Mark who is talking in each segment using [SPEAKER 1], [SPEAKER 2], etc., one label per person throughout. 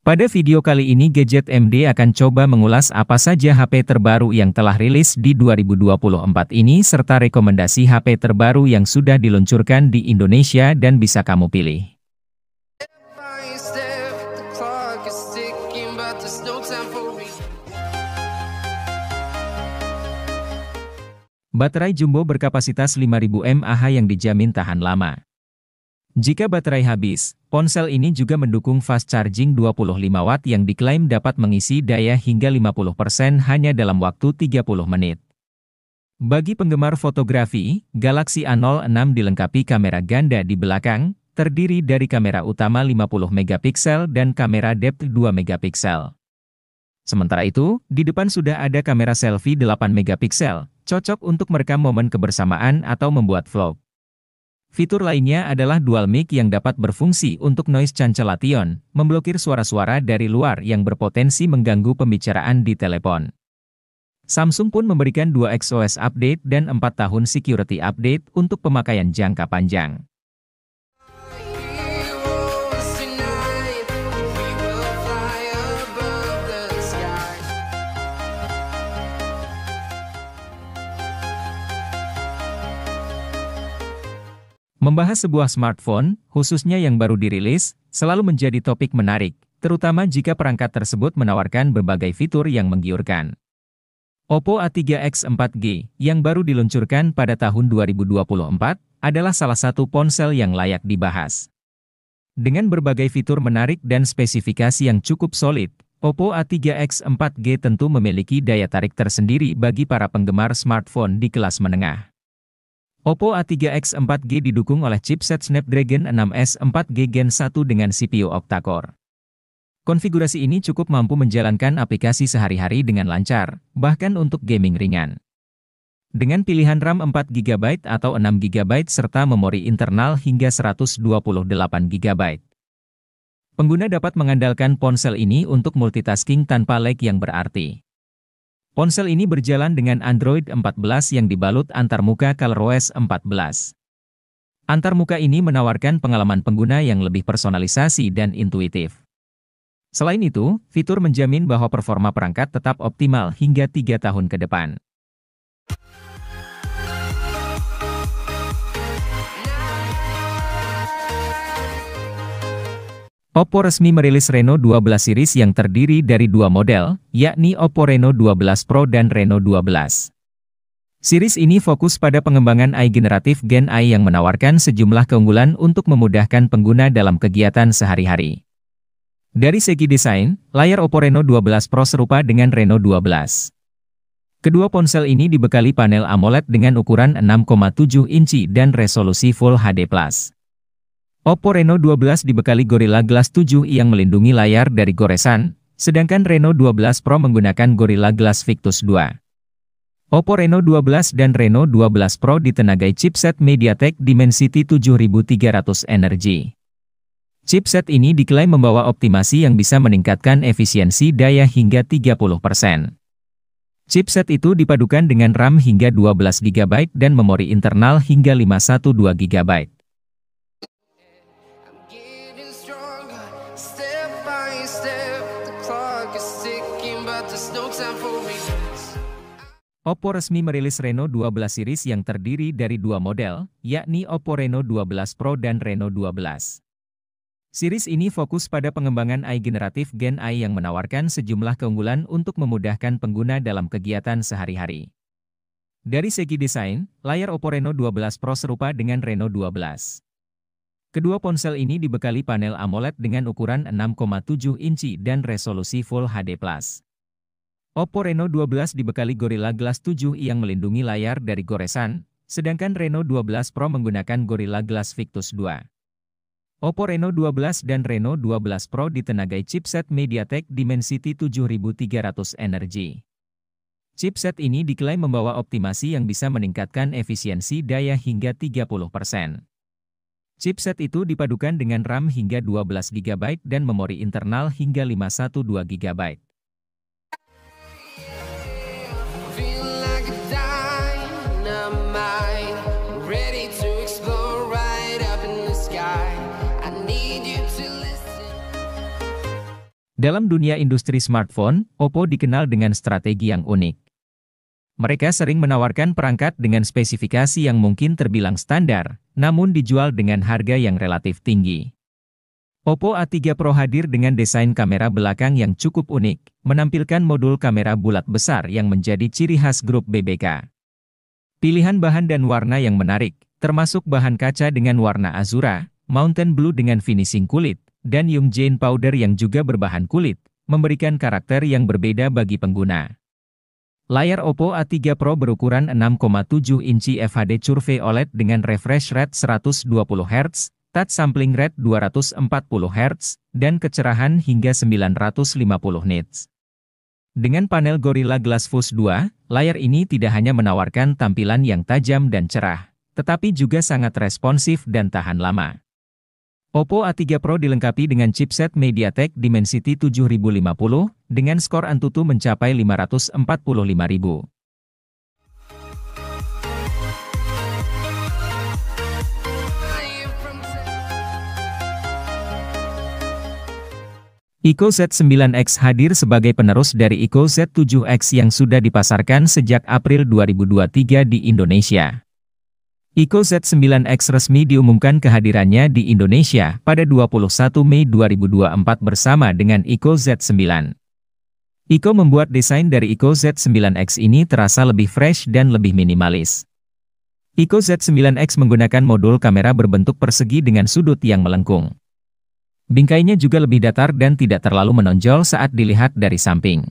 [SPEAKER 1] Pada video kali ini Gadget MD akan coba mengulas apa saja HP terbaru yang telah rilis di 2024 ini serta rekomendasi HP terbaru yang sudah diluncurkan di Indonesia dan bisa kamu pilih. Baterai jumbo berkapasitas 5000 mAh yang dijamin tahan lama. Jika baterai habis, ponsel ini juga mendukung fast charging 25 watt yang diklaim dapat mengisi daya hingga 50% hanya dalam waktu 30 menit. Bagi penggemar fotografi, Galaxy A06 dilengkapi kamera ganda di belakang, terdiri dari kamera utama 50 megapiksel dan kamera depth 2 megapiksel. Sementara itu, di depan sudah ada kamera selfie 8 megapiksel, cocok untuk merekam momen kebersamaan atau membuat vlog. Fitur lainnya adalah dual mic yang dapat berfungsi untuk noise cancellation, memblokir suara-suara dari luar yang berpotensi mengganggu pembicaraan di telepon. Samsung pun memberikan dua XOS update dan 4 tahun security update untuk pemakaian jangka panjang. Membahas sebuah smartphone, khususnya yang baru dirilis, selalu menjadi topik menarik, terutama jika perangkat tersebut menawarkan berbagai fitur yang menggiurkan. Oppo A3X 4G yang baru diluncurkan pada tahun 2024 adalah salah satu ponsel yang layak dibahas. Dengan berbagai fitur menarik dan spesifikasi yang cukup solid, Oppo A3X 4G tentu memiliki daya tarik tersendiri bagi para penggemar smartphone di kelas menengah. Oppo A3X 4G didukung oleh chipset Snapdragon 6S 4G Gen 1 dengan CPU octa-core. Konfigurasi ini cukup mampu menjalankan aplikasi sehari-hari dengan lancar, bahkan untuk gaming ringan. Dengan pilihan RAM 4GB atau 6GB serta memori internal hingga 128GB. Pengguna dapat mengandalkan ponsel ini untuk multitasking tanpa lag yang berarti. Ponsel ini berjalan dengan Android 14 yang dibalut antarmuka ColorOS 14. Antarmuka ini menawarkan pengalaman pengguna yang lebih personalisasi dan intuitif. Selain itu, fitur menjamin bahwa performa perangkat tetap optimal hingga 3 tahun ke depan. Oppo resmi merilis Reno 12 series yang terdiri dari dua model, yakni Oppo Reno 12 Pro dan Reno 12. Series ini fokus pada pengembangan AI generatif Gen AI yang menawarkan sejumlah keunggulan untuk memudahkan pengguna dalam kegiatan sehari-hari. Dari segi desain, layar Oppo Reno 12 Pro serupa dengan Reno 12. Kedua ponsel ini dibekali panel AMOLED dengan ukuran 6,7 inci dan resolusi Full HD+. Oppo Reno 12 dibekali Gorilla Glass 7 yang melindungi layar dari goresan, sedangkan Reno 12 Pro menggunakan Gorilla Glass Victus 2. Oppo Reno 12 dan Reno 12 Pro ditenagai chipset MediaTek Dimensity 7300 Energy. Chipset ini diklaim membawa optimasi yang bisa meningkatkan efisiensi daya hingga 30%. Chipset itu dipadukan dengan RAM hingga 12GB dan memori internal hingga 512GB. Oppo resmi merilis Reno 12 series yang terdiri dari dua model, yakni Oppo Reno 12 Pro dan Reno 12. Series ini fokus pada pengembangan AI generatif Gen AI yang menawarkan sejumlah keunggulan untuk memudahkan pengguna dalam kegiatan sehari-hari. Dari segi desain, layar Oppo Reno 12 Pro serupa dengan Reno 12. Kedua ponsel ini dibekali panel AMOLED dengan ukuran 6,7 inci dan resolusi Full HD+. Oppo Reno 12 dibekali Gorilla Glass 7 yang melindungi layar dari goresan, sedangkan Reno 12 Pro menggunakan Gorilla Glass Victus 2. Oppo Reno 12 dan Reno 12 Pro ditenagai chipset MediaTek Dimensity 7300 Energy. Chipset ini diklaim membawa optimasi yang bisa meningkatkan efisiensi daya hingga 30%. Chipset itu dipadukan dengan RAM hingga 12GB dan memori internal hingga 512GB. Dalam dunia industri smartphone, Oppo dikenal dengan strategi yang unik. Mereka sering menawarkan perangkat dengan spesifikasi yang mungkin terbilang standar, namun dijual dengan harga yang relatif tinggi. Oppo A3 Pro hadir dengan desain kamera belakang yang cukup unik, menampilkan modul kamera bulat besar yang menjadi ciri khas grup BBK. Pilihan bahan dan warna yang menarik, termasuk bahan kaca dengan warna azura, mountain blue dengan finishing kulit, dan Jane powder yang juga berbahan kulit, memberikan karakter yang berbeda bagi pengguna. Layar Oppo A3 Pro berukuran 6,7 inci FHD Curve OLED dengan refresh rate 120Hz, touch sampling rate 240Hz, dan kecerahan hingga 950 nits. Dengan panel Gorilla Glass Fuse 2, layar ini tidak hanya menawarkan tampilan yang tajam dan cerah, tetapi juga sangat responsif dan tahan lama. Oppo A3 Pro dilengkapi dengan chipset MediaTek Dimensity 7050 dengan skor Antutu mencapai 545.000. Eco Z9X hadir sebagai penerus dari Eco Z7X yang sudah dipasarkan sejak April 2023 di Indonesia. Ico Z9X resmi diumumkan kehadirannya di Indonesia pada 21 Mei 2024 bersama dengan Ico Z9. Ico membuat desain dari Ico Z9X ini terasa lebih fresh dan lebih minimalis. Ico Z9X menggunakan modul kamera berbentuk persegi dengan sudut yang melengkung. Bingkainya juga lebih datar dan tidak terlalu menonjol saat dilihat dari samping.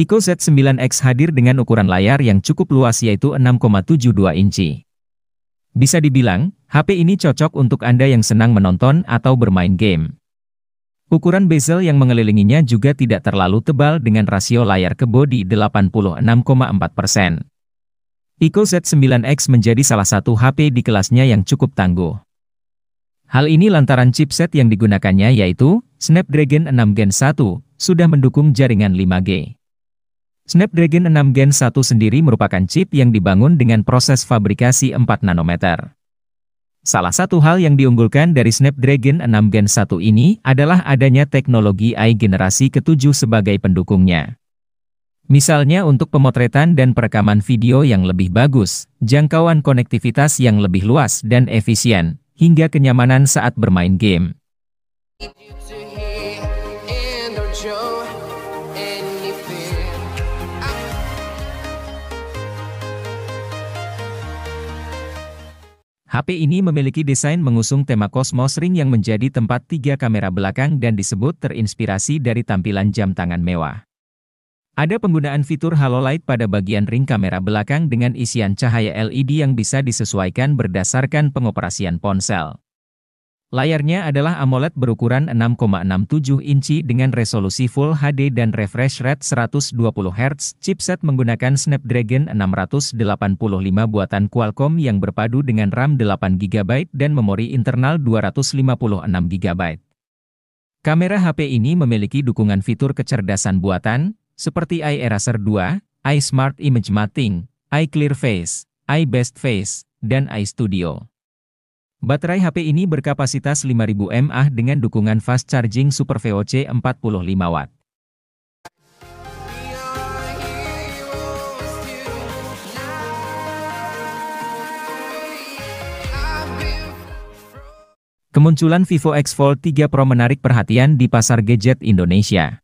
[SPEAKER 1] Ico Z9X hadir dengan ukuran layar yang cukup luas yaitu 6,72 inci. Bisa dibilang, HP ini cocok untuk Anda yang senang menonton atau bermain game. Ukuran bezel yang mengelilinginya juga tidak terlalu tebal dengan rasio layar ke body 86,4%. Eco Z9X menjadi salah satu HP di kelasnya yang cukup tangguh. Hal ini lantaran chipset yang digunakannya yaitu Snapdragon 6 Gen 1, sudah mendukung jaringan 5G. Snapdragon 6 Gen 1 sendiri merupakan chip yang dibangun dengan proses fabrikasi 4 nanometer. Salah satu hal yang diunggulkan dari Snapdragon 6 Gen 1 ini adalah adanya teknologi AI generasi ke-7 sebagai pendukungnya. Misalnya untuk pemotretan dan perekaman video yang lebih bagus, jangkauan konektivitas yang lebih luas dan efisien, hingga kenyamanan saat bermain game. HP ini memiliki desain mengusung tema kosmos ring yang menjadi tempat tiga kamera belakang dan disebut terinspirasi dari tampilan jam tangan mewah. Ada penggunaan fitur Halo Light pada bagian ring kamera belakang dengan isian cahaya LED yang bisa disesuaikan berdasarkan pengoperasian ponsel. Layarnya adalah AMOLED berukuran 6,67 inci dengan resolusi Full HD dan refresh rate 120Hz. Chipset menggunakan Snapdragon 685 buatan Qualcomm yang berpadu dengan RAM 8GB dan memori internal 256GB. Kamera HP ini memiliki dukungan fitur kecerdasan buatan, seperti iEraser 2, iSmart Image Matting, iClear Face, iBest Face, dan iStudio. Baterai HP ini berkapasitas 5000 mAh dengan dukungan fast charging Super VOC 45 Watt. Kemunculan Vivo X Fold 3 Pro menarik perhatian di pasar gadget Indonesia.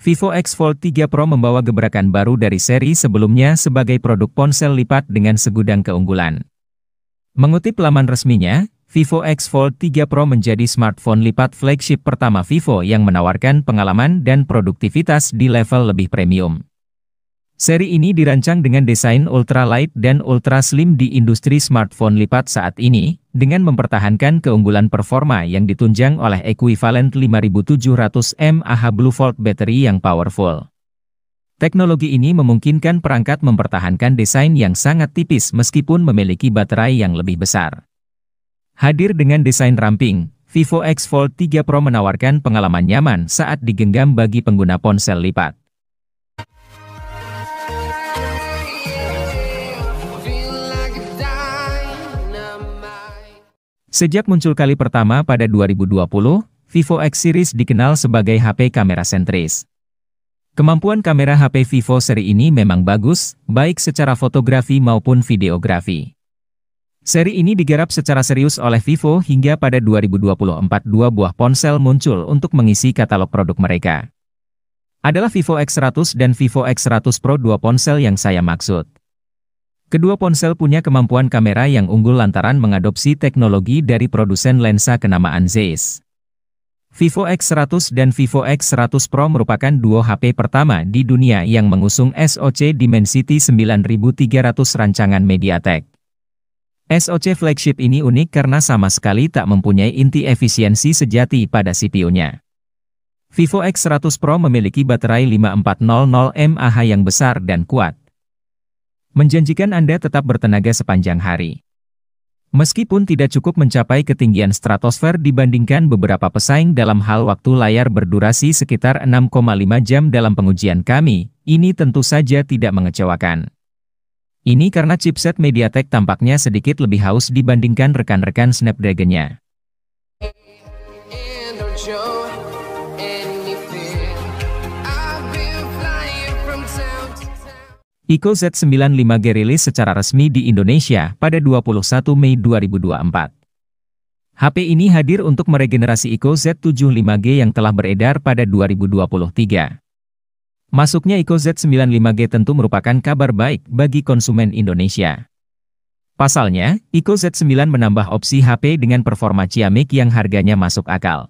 [SPEAKER 1] Vivo X Fold 3 Pro membawa gebrakan baru dari seri sebelumnya sebagai produk ponsel lipat dengan segudang keunggulan. Mengutip laman resminya, Vivo X Fold 3 Pro menjadi smartphone lipat flagship pertama Vivo yang menawarkan pengalaman dan produktivitas di level lebih premium. Seri ini dirancang dengan desain ultralight dan ultra slim di industri smartphone lipat saat ini, dengan mempertahankan keunggulan performa yang ditunjang oleh ekuivalen 5700 mAh Blue Fold battery yang powerful. Teknologi ini memungkinkan perangkat mempertahankan desain yang sangat tipis meskipun memiliki baterai yang lebih besar. Hadir dengan desain ramping, Vivo X Fold 3 Pro menawarkan pengalaman nyaman saat digenggam bagi pengguna ponsel lipat. Sejak muncul kali pertama pada 2020, Vivo X Series dikenal sebagai HP kamera sentris. Kemampuan kamera HP Vivo seri ini memang bagus, baik secara fotografi maupun videografi. Seri ini digarap secara serius oleh Vivo hingga pada 2024 dua buah ponsel muncul untuk mengisi katalog produk mereka. Adalah Vivo X100 dan Vivo X100 Pro dua ponsel yang saya maksud. Kedua ponsel punya kemampuan kamera yang unggul lantaran mengadopsi teknologi dari produsen lensa kenamaan Zeiss. Vivo X100 dan Vivo X100 Pro merupakan duo HP pertama di dunia yang mengusung SoC Dimensity 9300 rancangan MediaTek. SoC flagship ini unik karena sama sekali tak mempunyai inti efisiensi sejati pada CPU-nya. Vivo X100 Pro memiliki baterai 5400 mAh yang besar dan kuat. Menjanjikan Anda tetap bertenaga sepanjang hari. Meskipun tidak cukup mencapai ketinggian stratosfer dibandingkan beberapa pesaing dalam hal waktu layar berdurasi sekitar 6,5 jam dalam pengujian kami, ini tentu saja tidak mengecewakan. Ini karena chipset MediaTek tampaknya sedikit lebih haus dibandingkan rekan-rekan Snapdragon-nya. Eco Z95 gerilis secara resmi di Indonesia pada 21 Mei 2024. HP ini hadir untuk meregenerasi Eco Z75G yang telah beredar pada 2023. Masuknya Eco Z95G tentu merupakan kabar baik bagi konsumen Indonesia. Pasalnya, Eco Z9 menambah opsi HP dengan performa ciamik yang harganya masuk akal.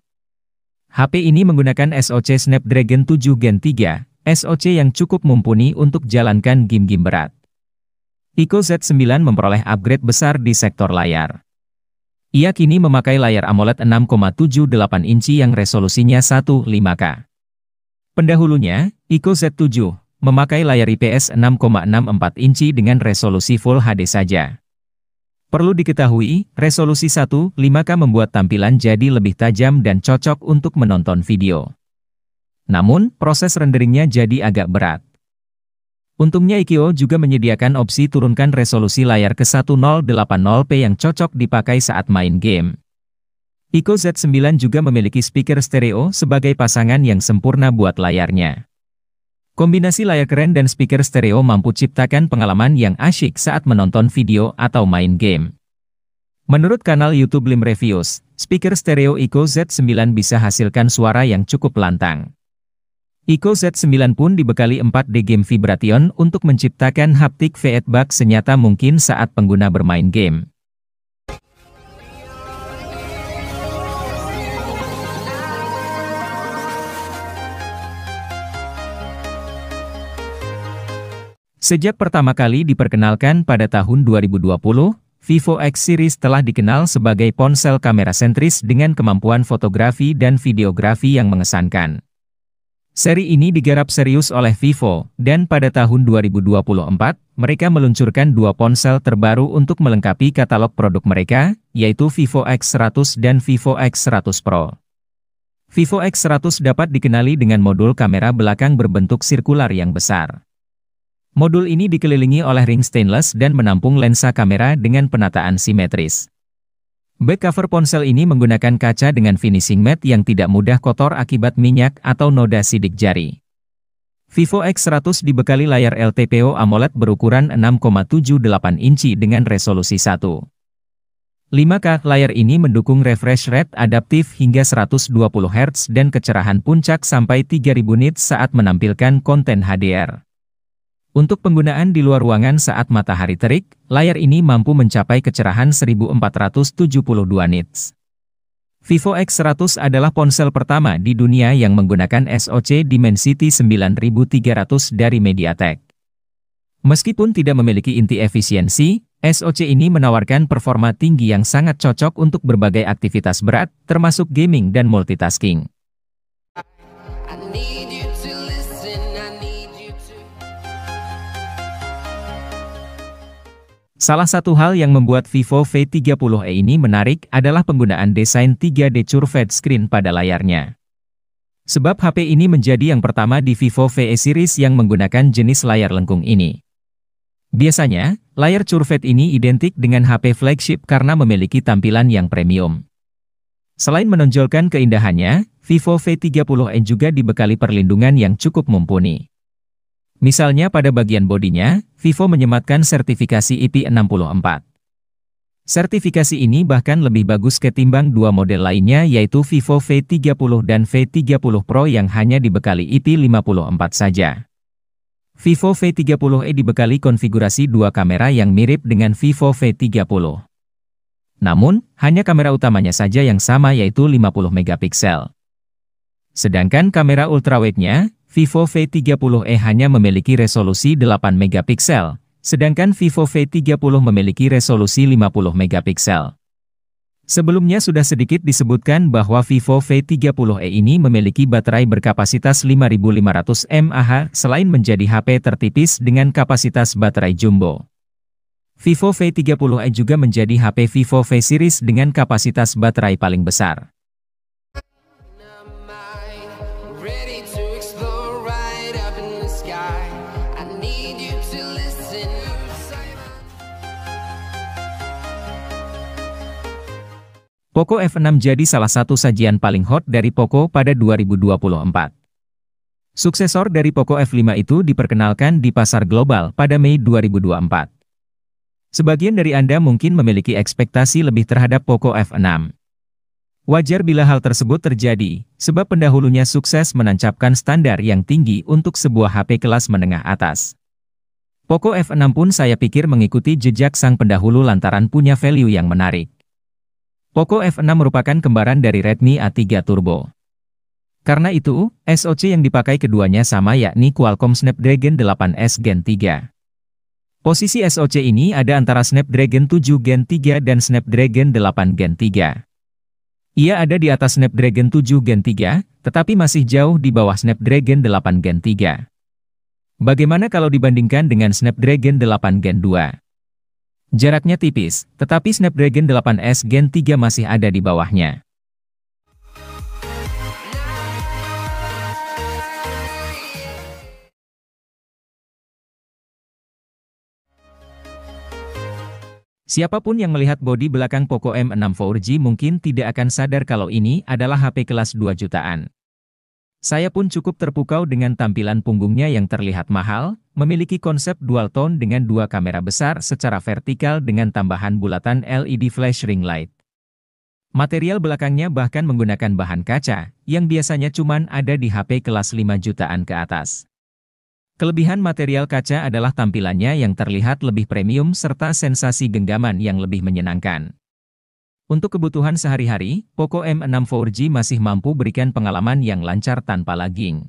[SPEAKER 1] HP ini menggunakan SoC Snapdragon 7 Gen 3, SOC yang cukup mumpuni untuk jalankan game-game berat. Pico Z9 memperoleh upgrade besar di sektor layar. Ia kini memakai layar AMOLED 6,78 inci yang resolusinya 1,5K. Pendahulunya, Pico Z7 memakai layar IPS 6,64 inci dengan resolusi Full HD saja. Perlu diketahui, resolusi 1,5K membuat tampilan jadi lebih tajam dan cocok untuk menonton video. Namun, proses renderingnya jadi agak berat. Untungnya Ikeo juga menyediakan opsi turunkan resolusi layar ke 1080p yang cocok dipakai saat main game. Ico Z9 juga memiliki speaker stereo sebagai pasangan yang sempurna buat layarnya. Kombinasi layar keren dan speaker stereo mampu ciptakan pengalaman yang asyik saat menonton video atau main game. Menurut kanal YouTube Lim Reviews, speaker stereo Ico Z9 bisa hasilkan suara yang cukup lantang. Eco Z9 pun dibekali 4D game Vibration untuk menciptakan haptik feedback senyata mungkin saat pengguna bermain game. Sejak pertama kali diperkenalkan pada tahun 2020, Vivo X Series telah dikenal sebagai ponsel kamera sentris dengan kemampuan fotografi dan videografi yang mengesankan. Seri ini digarap serius oleh Vivo, dan pada tahun 2024, mereka meluncurkan dua ponsel terbaru untuk melengkapi katalog produk mereka, yaitu Vivo X100 dan Vivo X100 Pro. Vivo X100 dapat dikenali dengan modul kamera belakang berbentuk sirkular yang besar. Modul ini dikelilingi oleh ring stainless dan menampung lensa kamera dengan penataan simetris. Back cover ponsel ini menggunakan kaca dengan finishing matte yang tidak mudah kotor akibat minyak atau noda sidik jari. Vivo X100 dibekali layar LTPO AMOLED berukuran 6,78 inci dengan resolusi 1. 5K layar ini mendukung refresh rate adaptif hingga 120 Hz dan kecerahan puncak sampai 3000 nits saat menampilkan konten HDR. Untuk penggunaan di luar ruangan saat matahari terik, layar ini mampu mencapai kecerahan 1472 nits. Vivo X100 adalah ponsel pertama di dunia yang menggunakan SoC Dimensity 9300 dari MediaTek. Meskipun tidak memiliki inti efisiensi, SoC ini menawarkan performa tinggi yang sangat cocok untuk berbagai aktivitas berat, termasuk gaming dan multitasking. I need Salah satu hal yang membuat Vivo V30e ini menarik adalah penggunaan desain 3D curved screen pada layarnya. Sebab HP ini menjadi yang pertama di Vivo VE series yang menggunakan jenis layar lengkung ini. Biasanya, layar curved ini identik dengan HP flagship karena memiliki tampilan yang premium. Selain menonjolkan keindahannya, Vivo V30e juga dibekali perlindungan yang cukup mumpuni. Misalnya pada bagian bodinya, Vivo menyematkan sertifikasi IP64. Sertifikasi ini bahkan lebih bagus ketimbang dua model lainnya yaitu Vivo V30 dan V30 Pro yang hanya dibekali IP54 saja. Vivo V30e dibekali konfigurasi dua kamera yang mirip dengan Vivo V30. Namun, hanya kamera utamanya saja yang sama yaitu 50 megapiksel. Sedangkan kamera ultrawide-nya Vivo V30e hanya memiliki resolusi 8 megapiksel, sedangkan Vivo V30 memiliki resolusi 50 megapiksel. Sebelumnya sudah sedikit disebutkan bahwa Vivo V30e ini memiliki baterai berkapasitas 5500 mAh selain menjadi HP tertipis dengan kapasitas baterai jumbo. Vivo V30e juga menjadi HP Vivo V series dengan kapasitas baterai paling besar. Poco F6 jadi salah satu sajian paling hot dari Poco pada 2024. Suksesor dari Poco F5 itu diperkenalkan di pasar global pada Mei 2024. Sebagian dari Anda mungkin memiliki ekspektasi lebih terhadap Poco F6. Wajar bila hal tersebut terjadi, sebab pendahulunya sukses menancapkan standar yang tinggi untuk sebuah HP kelas menengah atas. Poco F6 pun saya pikir mengikuti jejak sang pendahulu lantaran punya value yang menarik. Poco F6 merupakan kembaran dari Redmi A3 Turbo. Karena itu, SoC yang dipakai keduanya sama yakni Qualcomm Snapdragon 8S Gen 3. Posisi SoC ini ada antara Snapdragon 7 Gen 3 dan Snapdragon 8 Gen 3. Ia ada di atas Snapdragon 7 Gen 3, tetapi masih jauh di bawah Snapdragon 8 Gen 3. Bagaimana kalau dibandingkan dengan Snapdragon 8 Gen 2? Jaraknya tipis, tetapi Snapdragon 8S Gen 3 masih ada di bawahnya. Siapapun yang melihat bodi belakang Poco M6 4G mungkin tidak akan sadar kalau ini adalah HP kelas 2 jutaan. Saya pun cukup terpukau dengan tampilan punggungnya yang terlihat mahal, memiliki konsep dual tone dengan dua kamera besar secara vertikal dengan tambahan bulatan LED flash ring light. Material belakangnya bahkan menggunakan bahan kaca, yang biasanya cuma ada di HP kelas 5 jutaan ke atas. Kelebihan material kaca adalah tampilannya yang terlihat lebih premium serta sensasi genggaman yang lebih menyenangkan. Untuk kebutuhan sehari-hari, Poco M6 4G masih mampu berikan pengalaman yang lancar tanpa lagging.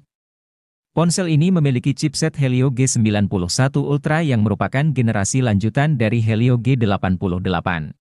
[SPEAKER 1] Ponsel ini memiliki chipset Helio G91 Ultra yang merupakan generasi lanjutan dari Helio G88.